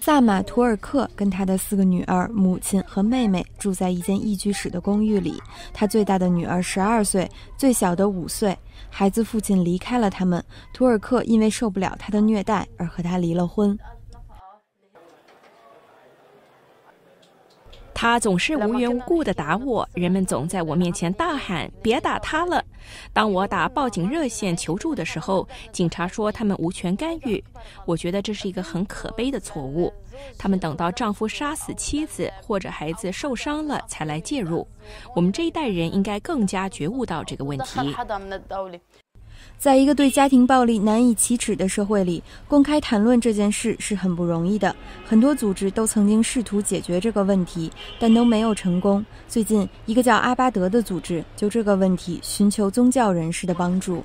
萨马图尔克跟他的四个女儿、母亲和妹妹住在一间一居室的公寓里。他最大的女儿十二岁，最小的五岁。孩子父亲离开了他们，图尔克因为受不了他的虐待而和他离了婚。他总是无缘无故地打我，人们总在我面前大喊“别打他了”。当我打报警热线求助的时候，警察说他们无权干预。我觉得这是一个很可悲的错误。他们等到丈夫杀死妻子或者孩子受伤了才来介入。我们这一代人应该更加觉悟到这个问题。在一个对家庭暴力难以启齿的社会里，公开谈论这件事是很不容易的。很多组织都曾经试图解决这个问题，但都没有成功。最近，一个叫阿巴德的组织就这个问题寻求宗教人士的帮助。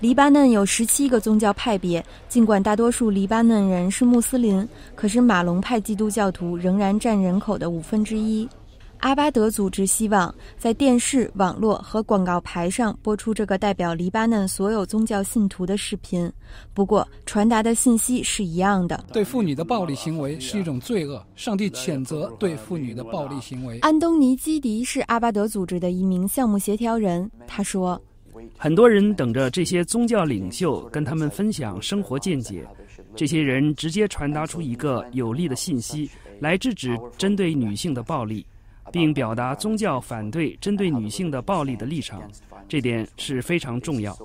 黎巴嫩有十七个宗教派别，尽管大多数黎巴嫩人是穆斯林，可是马龙派基督教徒仍然占人口的五分之一。阿巴德组织希望在电视、网络和广告牌上播出这个代表黎巴嫩所有宗教信徒的视频，不过传达的信息是一样的：对妇女的暴力行为是一种罪恶，上帝谴责对妇女的暴力行为。安东尼基迪是阿巴德组织的一名项目协调人，他说：“很多人等着这些宗教领袖跟他们分享生活见解，这些人直接传达出一个有力的信息，来制止针对女性的暴力。”并表达宗教反对针对女性的暴力的立场，这点是非常重要。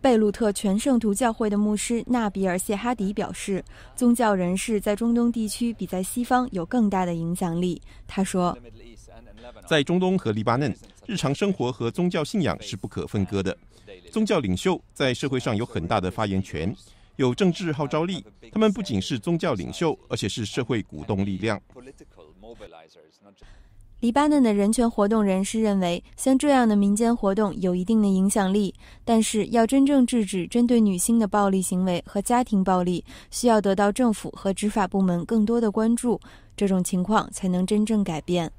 贝鲁特全圣徒教会的牧师纳比尔·谢哈迪表示，宗教人士在中东地区比在西方有更大的影响力。他说，在中东和黎巴嫩，日常生活和宗教信仰是不可分割的。宗教领袖在社会上有很大的发言权，有政治号召力。他们不仅是宗教领袖，而且是社会鼓动力量。黎巴嫩的人权活动人士认为，像这样的民间活动有一定的影响力，但是要真正制止针对女性的暴力行为和家庭暴力，需要得到政府和执法部门更多的关注，这种情况才能真正改变。